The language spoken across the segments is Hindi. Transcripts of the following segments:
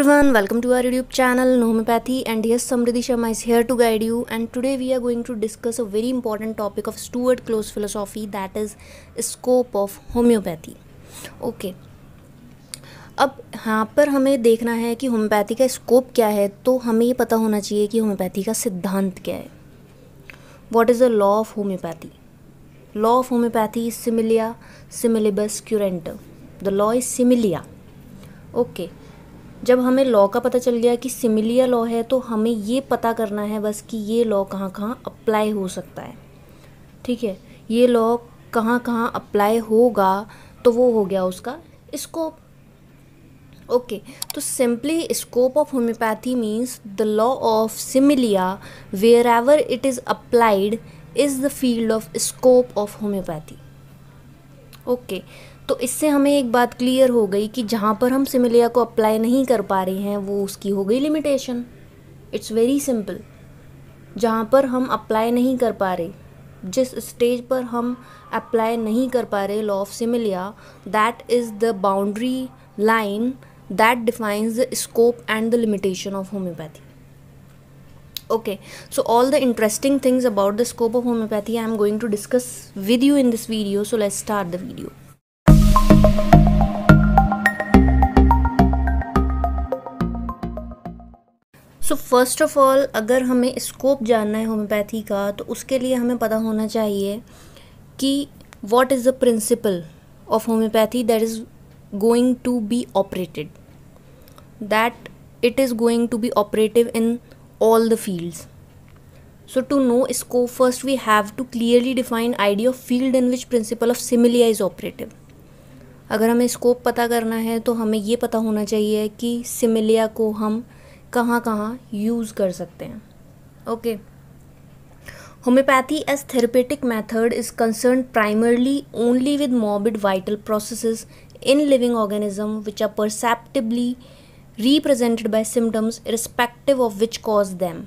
Everyone welcome to our YouTube channel nomopathy and yes Samriddhi Sharma is here to guide you and today we are going to discuss a very important topic of Stuart Close philosophy that is scope of homeopathy okay अब यहाँ पर हमें देखना है कि होम्योपैथी का स्कोप क्या है तो हमें ये पता होना चाहिए कि होम्योपैथी का सिद्धांत क्या है what is the law of homeopathy law of homeopathy is similia similibus curentur the law is similia okay okay. जब हमें लॉ का पता चल गया कि सिमिलियर लॉ है तो हमें ये पता करना है बस कि ये लॉ कहाँ कहाँ अप्लाई हो सकता है ठीक है ये लॉ कहाँ कहाँ अप्लाई होगा तो वो हो गया उसका स्कोप ओके okay, तो simply scope of homeopathy means the law of similia wherever it is applied is the field of scope of homeopathy okay तो इससे हमें एक बात क्लियर हो गई कि जहाँ पर हम सिमिलिया को अप्लाई नहीं कर पा रहे हैं वो उसकी हो गई लिमिटेशन इट्स वेरी सिंपल जहाँ पर हम अप्लाई नहीं कर पा रहे जिस स्टेज पर हम अप्लाई नहीं कर पा रहे law of similia that is the boundary line that defines the scope and the limitation of homeopathy okay so all the interesting things about the scope of homeopathy I am going to discuss with you in this video so let start the video so first of all अगर हमें स्कोप जानना है होम्योपैथी का तो उसके लिए हमें पता होना चाहिए कि what is the principle of homeopathy that is going to be operated that it is going to be operative in all the fields. So to know scope first we have to clearly define idea of field in which principle of similia is operative. अगर हमें स्कोप पता करना है तो हमें ये पता होना चाहिए कि सिमिलिया को हम कहाँ कहाँ यूज़ कर सकते हैं okay homeopathy as therapeutic method is concern primarily only with morbid vital processes in living organism which are perceptibly represented by symptoms irrespective of which cause them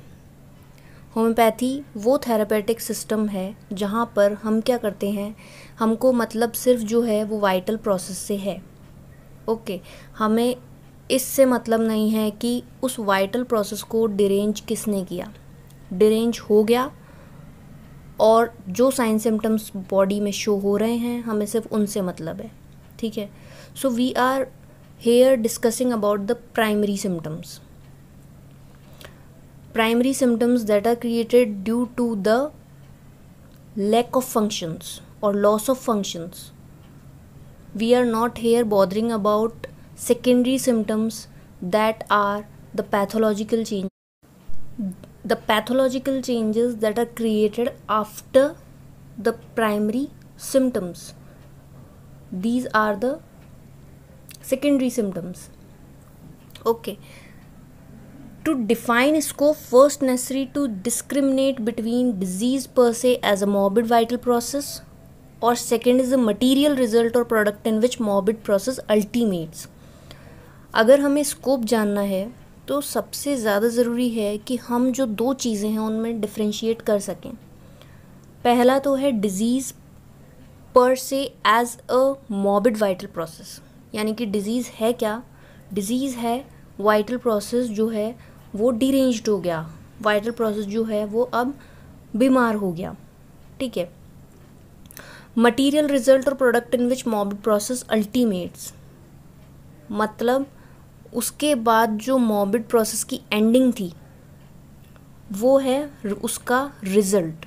homeopathy वो थेरापेटिक सिस्टम है जहाँ पर हम क्या करते हैं हमको मतलब सिर्फ जो है वो वाइटल प्रोसेस से है ओके okay, हमें इससे मतलब नहीं है कि उस वाइटल प्रोसेस को डिरेंज किसने किया डिरेंज हो गया और जो साइन सिम्टम्स बॉडी में शो हो रहे हैं हमें सिर्फ उनसे मतलब है ठीक है so we are here discussing about the primary symptoms primary symptoms that are created due to the lack of functions or loss of functions we are not here bothering about secondary symptoms that are the pathological change the pathological changes that are created after the primary symptoms these are the secondary symptoms okay to define scope first necessary to discriminate between disease per se as a morbid vital process or second is a material result or product in which morbid process ultimates अगर हमें स्कोप जानना है तो सबसे ज़्यादा ज़रूरी है कि हम जो दो चीज़ें हैं उनमें डिफ्रेंशिएट कर सकें पहला तो है disease per se as a morbid vital process यानी कि डिज़ीज़ है क्या डिज़ीज़ है वाइटल प्रोसेस जो है वो डिरेंज हो गया वाइटल प्रोसेस जो है वो अब बीमार हो गया ठीक है मटीरियल रिजल्ट और product in which morbid process ultimates मतलब उसके बाद जो मॉबिड प्रोसेस की एंडिंग थी वो है उसका रिज़ल्ट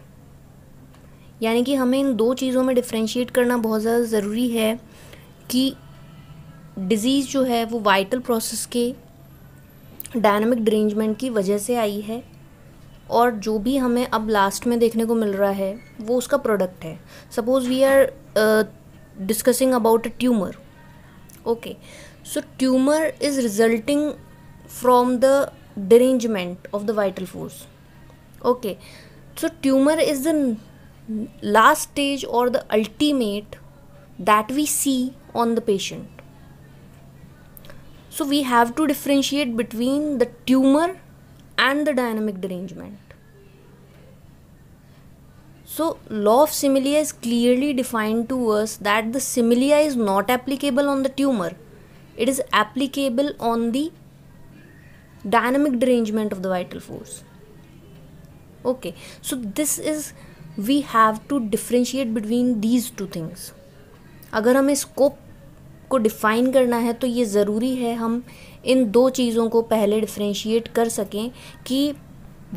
यानी कि हमें इन दो चीज़ों में डिफ्रेंशिएट करना बहुत ज़्यादा ज़रूरी है कि डिज़ीज़ जो है वो वाइटल प्रोसेस के डायनामिक डरेंजमेंट की वजह से आई है और जो भी हमें अब लास्ट में देखने को मिल रहा है वो उसका प्रोडक्ट है suppose we are discussing about a tumour okay so tumour is resulting from the derangement of the vital force okay so tumour is the last stage और the ultimate that we see on the patient So we have to differentiate between the tumor and the dynamic derangement. So law of similia is clearly defined to us that the similia is not applicable on the tumor. It is applicable on the dynamic derangement of the vital force. Okay, so this is we have to differentiate between these two things. अगर हमें स्कोप को डिफ़ाइन करना है तो ये ज़रूरी है हम इन दो चीज़ों को पहले डिफ्रेंशिएट कर सकें कि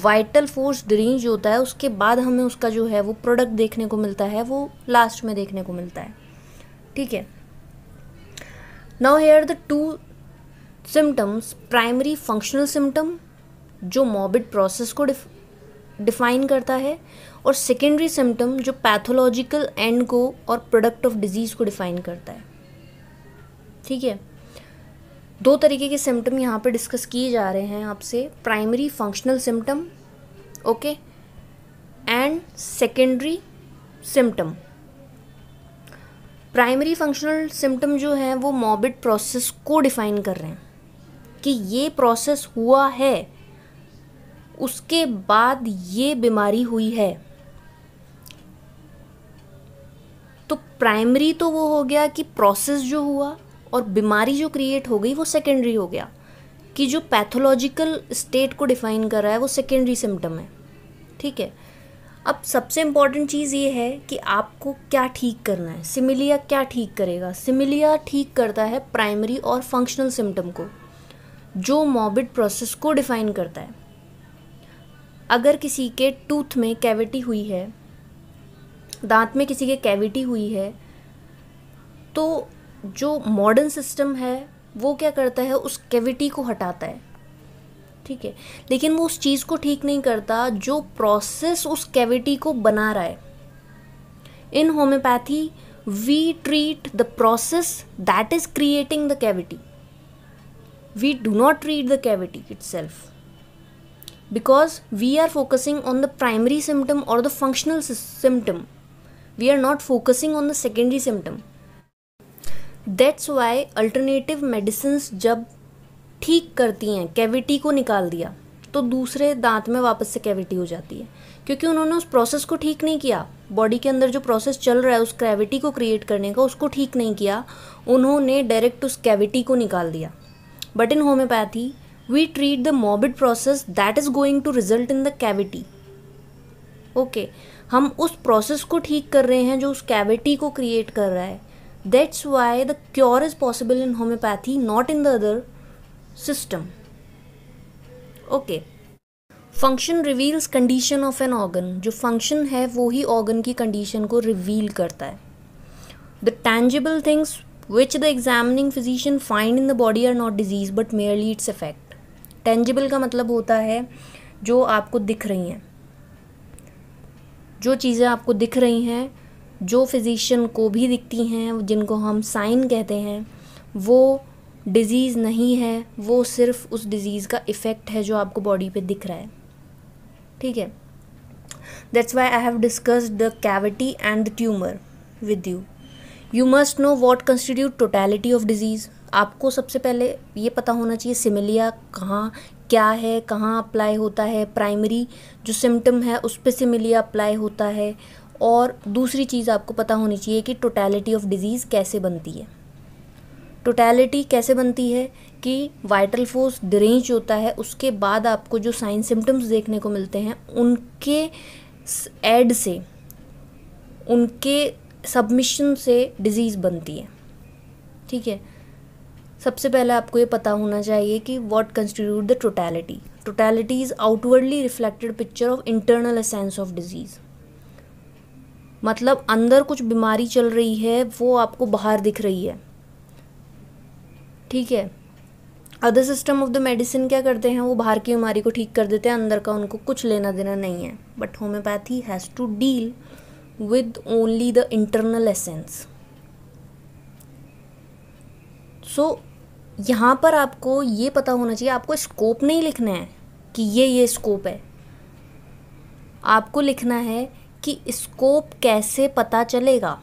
वाइटल फोर्स रेंज होता है उसके बाद हमें उसका जो है वो प्रोडक्ट देखने को मिलता है वो लास्ट में देखने को मिलता है ठीक है now here the two symptoms primary functional symptom जो मॉबिड प्रोसेस को डिफाइन करता है और सेकेंडरी सिम्टम जो पैथोलॉजिकल एंड को और प्रोडक्ट ऑफ डिजीज़ को डिफाइन करता है ठीक है दो तरीके के सिम्टम यहाँ पे डिस्कस किए जा रहे हैं आपसे primary functional symptom okay and secondary symptom primary functional symptom जो है वो मॉबिट प्रोसेस को डिफाइन कर रहे हैं कि ये प्रोसेस हुआ है उसके बाद ये बीमारी हुई है तो प्राइमरी तो वो हो गया कि प्रोसेस जो हुआ और बीमारी जो क्रिएट हो गई वो सेकेंडरी हो गया कि जो पैथोलॉजिकल स्टेट को डिफाइन कर रहा है वो सेकेंडरी सिम्टम है ठीक है अब सबसे इम्पॉर्टेंट चीज़ ये है कि आपको क्या ठीक करना है सिमिलिया क्या ठीक करेगा सिमिलिया ठीक करता है प्राइमरी और फंक्शनल सिम्टम को जो मॉबिड प्रोसेस को डिफाइन करता है अगर किसी के टूथ में कैविटी हुई है दांत में किसी के कैविटी हुई है तो जो मॉडर्न सिस्टम है वो क्या करता है उस कैविटी को हटाता है ठीक है लेकिन वो उस चीज़ को ठीक नहीं करता जो प्रोसेस उस कैविटी को बना रहा है in homeopathy we treat the process that is creating the cavity we do not treat the cavity itself because we are focusing on the primary symptom और the functional symptom we are not focusing on the secondary symptom that's why alternative medicine जब ठीक करती हैं कैविटी को निकाल दिया तो दूसरे दांत में वापस से कैविटी हो जाती है क्योंकि उन्होंने उस प्रोसेस को ठीक नहीं किया बॉडी के अंदर जो प्रोसेस चल रहा है उस कैविटी को क्रिएट करने का उसको ठीक नहीं किया उन्होंने डायरेक्ट उस कैविटी को निकाल दिया but in homeopathy we treat the morbid process that is going to result in the cavity okay हम उस प्रोसेस को ठीक कर रहे हैं जो उस कैविटी को क्रिएट कर रहा है That's why the cure is possible in homeopathy, not in the other system. Okay. Function reveals condition of an organ जो फंक्शन है वो ही ऑर्गन की कंडीशन को रिवील करता है the tangible things which the examining physician find in the body are not disease but merely its effect tangible का मतलब होता है जो आपको दिख रही हैं जो चीज़ें आपको दिख रही हैं जो फिज़िशियन को भी दिखती हैं जिनको हम साइन कहते हैं वो डिज़ीज़ नहीं है वो सिर्फ उस डिज़ीज़ का इफ़ेक्ट है जो आपको बॉडी पे दिख रहा है ठीक है that's why I have discussed the cavity and the tumour with you you must know what constitute totality of disease आपको सबसे पहले ये पता होना चाहिए सिमिलिया कहाँ क्या है कहाँ अप्लाई होता है प्राइमरी जो सिम्टम है उस पर सिमिलिया अप्लाई होता है और दूसरी चीज़ आपको पता होनी चाहिए कि टोटैलिटी ऑफ डिज़ीज़ कैसे बनती है टोटैलिटी कैसे बनती है कि वाइटल फोर्स डिरेंज होता है उसके बाद आपको जो साइन सिम्टम्स देखने को मिलते हैं उनके एड से उनके सबमिशन से डिज़ीज़ बनती है ठीक है सबसे पहले आपको ये पता होना चाहिए कि what constitute the totality totality is outwardly reflected picture of internal sense of disease मतलब अंदर कुछ बीमारी चल रही है वो आपको बाहर दिख रही है ठीक है other system of the medicine क्या करते हैं वो बाहर की बीमारी को ठीक कर देते हैं अंदर का उनको कुछ लेना देना नहीं है but homeopathy has to deal with only the internal essence so यहाँ पर आपको ये पता होना चाहिए आपको स्कोप नहीं लिखना है कि ये ये स्कोप है आपको लिखना है कि स्कोप कैसे पता चलेगा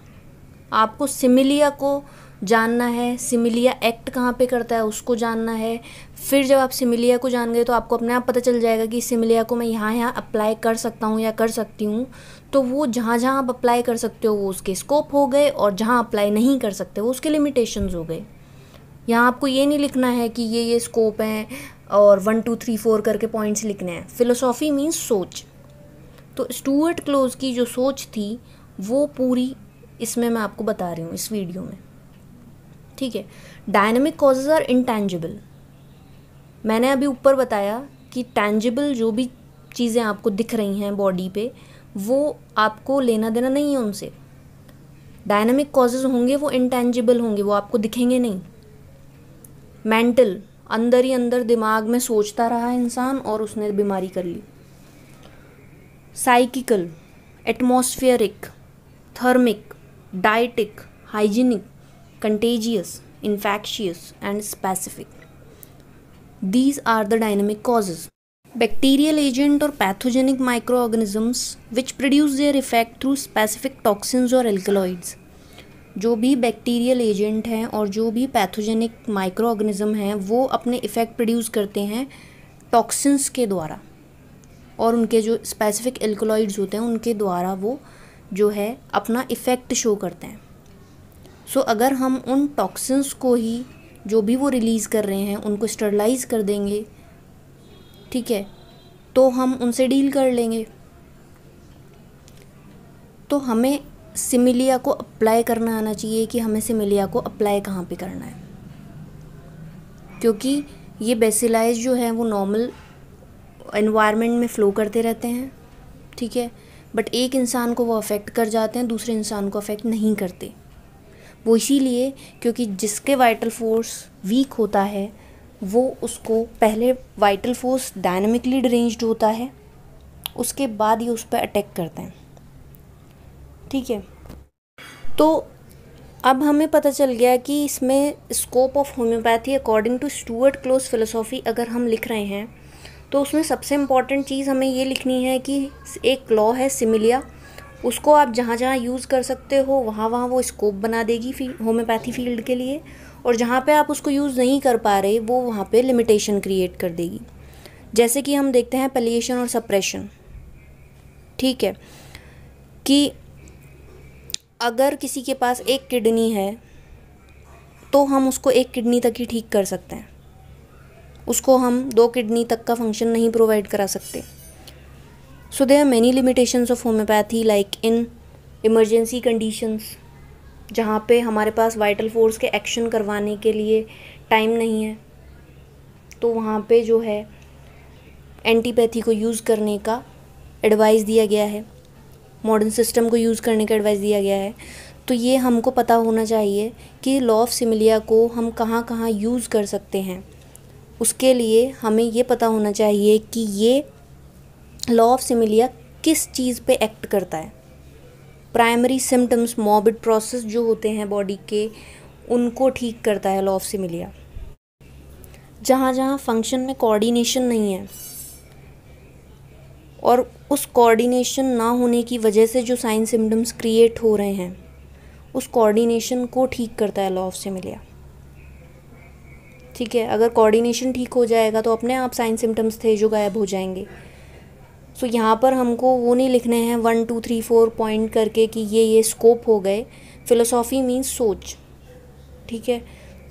आपको सिमिलिया को जानना है सिमिलिया एक्ट कहाँ पे करता है उसको जानना है फिर जब आप सिमिलिया को जान गए तो आपको अपने आप पता चल जाएगा कि सिमिलिया को मैं यहाँ यहाँ अप्लाई कर सकता हूँ या कर सकती हूँ तो वो जहाँ जहाँ आप अप्लाई कर सकते हो वो उसके स्कोप हो गए और जहाँ अप्लाई नहीं कर सकते वो उसके लिमिटेशंस हो गए यहाँ आपको ये नहीं लिखना है कि ये ये स्कोप हैं और वन टू थ्री फोर करके पॉइंट्स लिखने हैं फिलोसॉफी मीन्स सोच तो स्टूअर्ट क्लोज की जो सोच थी वो पूरी इसमें मैं आपको बता रही हूँ इस वीडियो में ठीक है डायनेमिक कॉजेज आर इनटेंजिबल मैंने अभी ऊपर बताया कि टेंजिबल जो भी चीज़ें आपको दिख रही हैं बॉडी पे वो आपको लेना देना नहीं है उनसे डायनेमिक कॉजेज होंगे वो इनटेंजिबल होंगे वो आपको दिखेंगे नहीं मेंटल अंदर ही अंदर दिमाग में सोचता रहा इंसान और उसने बीमारी कर ली psychical atmospheric thermic dietetic hygienic contagious infectious and specific these are the dynamic causes bacterial agent और pathogenic micro organisms which produce their effect through specific toxins और एल्कलॉइड्स जो भी बैक्टीरियल एजेंट हैं और जो भी पैथोजेनिक माइक्रो ऑर्गेनिज्म हैं वो अपने इफेक्ट प्रोड्यूस करते हैं टॉक्सिन्स के द्वारा और उनके जो स्पेसिफिक एल्कोलॉइड्स होते हैं उनके द्वारा वो जो है अपना इफ़ेक्ट शो करते हैं सो so, अगर हम उन टॉक्सिन्स को ही जो भी वो रिलीज़ कर रहे हैं उनको स्टरलाइज कर देंगे ठीक है तो हम उनसे डील कर लेंगे तो हमें सिमिलिया को अप्लाई करना आना चाहिए कि हमें सिमिलिया को अप्लाई कहाँ पे करना है क्योंकि ये बेसिलाइज जो है वो नॉर्मल इन्वायरमेंट में फ़्लो करते रहते हैं ठीक है बट एक इंसान को वो अफेक्ट कर जाते हैं दूसरे इंसान को अफेक्ट नहीं करते वो इसीलिए क्योंकि जिसके वाइटल फोर्स वीक होता है वो उसको पहले वाइटल फोर्स डायनेमिकली डरेंज्ड होता है उसके बाद ही उस पर अटैक करते हैं ठीक है तो अब हमें पता चल गया कि इसमें scope of homeopathy according to Stuart Close philosophy अगर हम लिख रहे हैं तो उसमें सबसे इम्पॉर्टेंट चीज़ हमें ये लिखनी है कि एक लॉ है सिमिलिया उसको आप जहाँ जहाँ यूज़ कर सकते हो वहाँ वहाँ वो स्कोप बना देगी फी होम्योपैथी फील्ड के लिए और जहाँ पे आप उसको यूज़ नहीं कर पा रहे वो वहाँ पे लिमिटेशन क्रिएट कर देगी जैसे कि हम देखते हैं पलिएशन और सप्रेशन ठीक है कि अगर किसी के पास एक किडनी है तो हम उसको एक किडनी तक ही ठीक कर सकते हैं उसको हम दो किडनी तक का फंक्शन नहीं प्रोवाइड करा सकते so there are many limitations of homeopathy like in emergency conditions जहाँ पे हमारे पास वाइटल फोर्स के एक्शन करवाने के लिए टाइम नहीं है तो वहाँ पे जो है एंटीपैथी को यूज़ करने का एडवाइस दिया गया है मॉडर्न सिस्टम को यूज़ करने का एडवाइस दिया गया है तो ये हमको पता होना चाहिए कि लॉ ऑफ सिमिलिया को हम कहाँ कहाँ यूज़ कर सकते हैं उसके लिए हमें ये पता होना चाहिए कि ये लॉ ऑफ सिमिलिया किस चीज़ पे एक्ट करता है प्राइमरी सिम्टम्स मॉबिड प्रोसेस जो होते हैं बॉडी के उनको ठीक करता है लॉ ऑफ सिमिलिया जहाँ जहाँ फंक्शन में कोऑर्डिनेशन नहीं है और उस कोऑर्डिनेशन ना होने की वजह से जो साइन सिम्टम्स क्रिएट हो रहे हैं उस कोऑर्डिनेशन को ठीक करता है लॉ ऑफ सिमिलिया ठीक है अगर कोऑर्डिनेशन ठीक हो जाएगा तो अपने आप साइन सिम्टम्स थे जो गायब हो जाएंगे सो so, यहाँ पर हमको वो नहीं लिखने हैं one two three four point करके कि ये ये स्कोप हो गए फिलोसॉफी मीन्स सोच ठीक है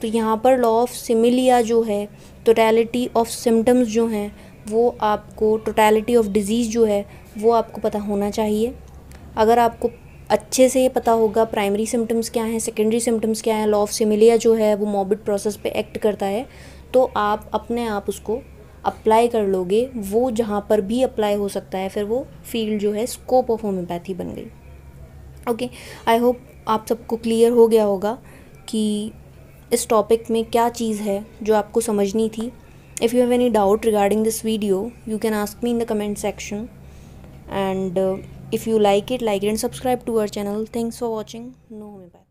तो यहाँ पर लॉ ऑफ सिमिलिया जो है टोटैलिटी ऑफ सिम्टम्स जो हैं वो आपको टोटैलिटी ऑफ डिज़ीज़ जो है वो आपको पता होना चाहिए अगर आपको अच्छे से पता होगा प्राइमरी सिम्टम्स क्या हैं सेकेंडरी सिम्टम्स क्या हैं लॉ ऑफ सिमिलिया जो है वो मॉबिट प्रोसेस पे एक्ट करता है तो आप अपने आप उसको अप्लाई कर लोगे वो जहाँ पर भी अप्लाई हो सकता है फिर वो फील्ड जो है स्कोप ऑफ होम्योपैथी बन गई ओके आई होप आप सबको क्लियर हो गया होगा कि इस टॉपिक में क्या चीज़ है जो आपको समझनी थी if you have any doubt regarding this video you can ask me in the comment section and if you like it like it and subscribe to our channel thanks for watching no